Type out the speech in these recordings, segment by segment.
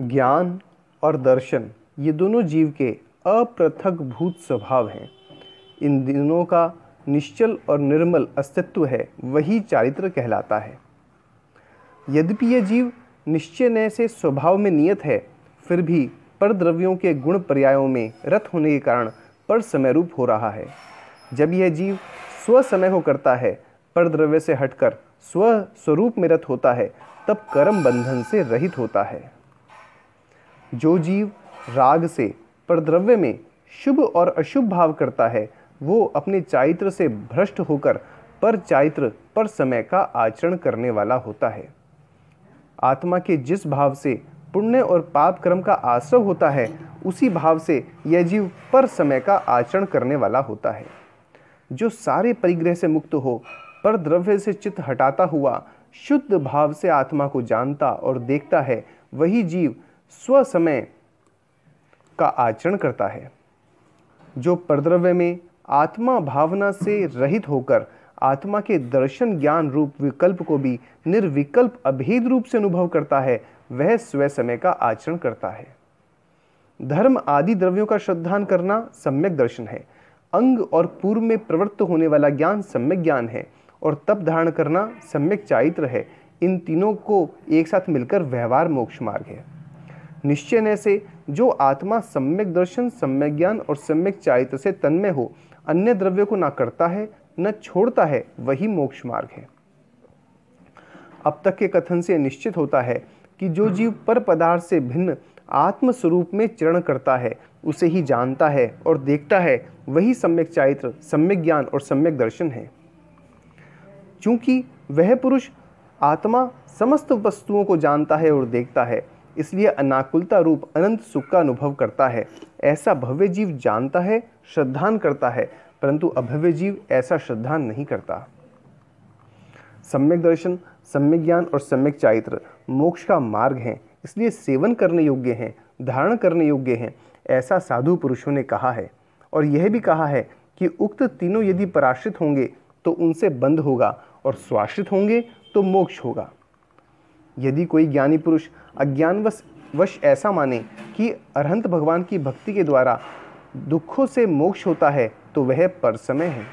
ज्ञान और दर्शन ये दोनों जीव के अपृथक भूत स्वभाव हैं इन दिनों का निश्चल और निर्मल अस्तित्व है वही चारित्र कहलाता है यद्यपि यह जीव निश्चय नय से स्वभाव में नियत है फिर भी परद्रव्यों के गुण पर्यायों में रथ होने के कारण पर समय रूप हो रहा है जब यह जीव स्व समय को करता है परद्रव्य से हटकर स्व स्वरूप में रथ होता है तब कर्म बंधन से रहित होता है जो जीव राग से परद्रव्य में शुभ और अशुभ भाव करता है वो अपने चारित्र से भ्रष्ट होकर पर चारित्र पर समय का आचरण करने वाला होता है आत्मा के जिस भाव से पुण्य और पाप कर्म का आश्रव होता है उसी भाव से यह जीव पर समय का आचरण करने वाला होता है जो सारे परिग्रह से मुक्त हो पर द्रव्य से चित्त हटाता हुआ शुद्ध भाव से आत्मा को जानता और देखता है वही जीव स्व समय का आचरण करता है जो परद्रव्य में आत्मा भावना से रहित होकर आत्मा के दर्शन ज्ञान रूप विकल्प को भी निर्विकल्प अभेद रूप से अनुभव करता है वह स्वय समय का आचरण करता है धर्म आदि द्रव्यों का श्रद्धान करना सम्यक दर्शन है अंग और पूर्व में प्रवृत्त होने वाला ज्ञान सम्यक ज्ञान है और तप धारण करना सम्यक चारित्र है इन तीनों को एक साथ मिलकर व्यवहार मोक्ष मार्ग है निश्चय ऐसे से जो आत्मा सम्यक दर्शन सम्यक ज्ञान और सम्यक चारित्र से तन्मय हो अन्य द्रव्य को ना करता है न छोड़ता है वही मोक्ष मार्ग है अब तक के कथन से निश्चित होता है कि जो जीव पर पदार्थ से भिन्न आत्म स्वरूप में चरण करता है उसे ही जानता है और देखता है वही सम्यक चारित्र सम्यक ज्ञान और सम्यक दर्शन है चूंकि वह पुरुष आत्मा समस्त वस्तुओं को जानता है और देखता है इसलिए अनाकुलता रूप अनंत सुख का अनुभव करता है ऐसा भव्य जीव जानता है श्रद्धान करता है परंतु अभव्य जीव ऐसा श्रद्धान नहीं करता सम्यक दर्शन सम्यक ज्ञान और सम्यक चारित्र मोक्ष का मार्ग है इसलिए सेवन करने योग्य हैं धारण करने योग्य हैं ऐसा साधु पुरुषों ने कहा है और यह भी कहा है कि उक्त तीनों यदि पराश्रित होंगे तो उनसे बंध होगा और स्वाश्रित होंगे तो मोक्ष होगा यदि कोई ज्ञानी पुरुष अज्ञानवश वश ऐसा माने कि अरहंत भगवान की भक्ति के द्वारा दुखों से मोक्ष होता है तो वह परसमय है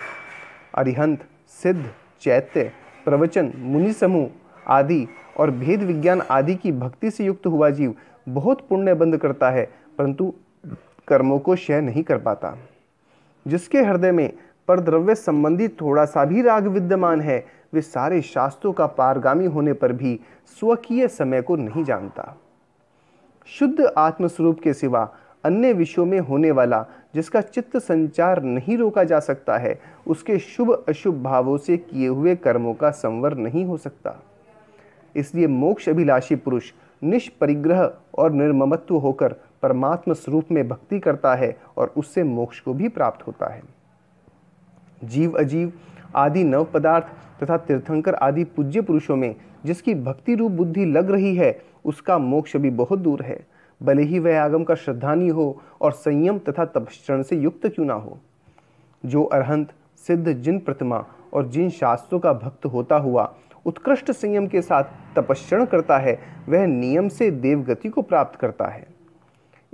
अरिहंत सिद्ध चैत्य प्रवचन मुनि समूह आदि और भेद विज्ञान आदि की भक्ति से युक्त हुआ जीव बहुत पुण्य बंद करता है परंतु कर्मों को क्षय नहीं कर पाता जिसके हृदय में पर द्रव्य संबंधी थोड़ा सा भी राग विद्यमान है वे सारे शास्त्रों का पारगामी होने पर भी स्वकीय समय को नहीं जानता शुद्ध आत्मस्वरूप के सिवा अन्य विषयों में होने वाला जिसका चित्त संचार नहीं रोका जा सकता है उसके शुभ अशुभ भावों से किए हुए कर्मों का संवर नहीं हो सकता इसलिए मोक्ष अभिलाषी पुरुष निष्परिग्रह और निर्ममत्व होकर परमात्म स्वरूप में भक्ति करता है और उससे मोक्ष को भी प्राप्त होता है जीव अजीव आदि नव पदार्थ तथा तीर्थंकर आदि पूज्य पुरुषों में जिसकी भक्ति रूप बुद्धि लग रही है उसका मोक्ष भी बहुत दूर है भले ही वह आगम का श्रद्धानी हो और संयम तथा तपश्चरण से युक्त क्यों ना हो जो अरहंत सिद्ध जिन प्रतिमा और जिन शास्त्रों का भक्त होता हुआ उत्कृष्ट संयम के साथ तपश्चरण करता है वह नियम से देवगति को प्राप्त करता है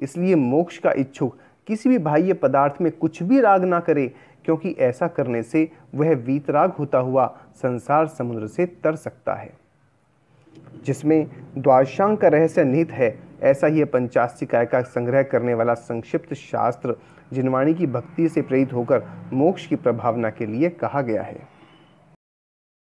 इसलिए मोक्ष का इच्छुक किसी भी बाह्य पदार्थ में कुछ भी राग ना करे क्योंकि ऐसा करने से वह वीतराग होता हुआ संसार समुद्र से तर सकता है जिसमें द्वादशांग का रहस्य निहित है ऐसा ही काय का संग्रह करने वाला संक्षिप्त शास्त्र जिनवाणी की भक्ति से प्रेरित होकर मोक्ष की प्रभावना के लिए कहा गया है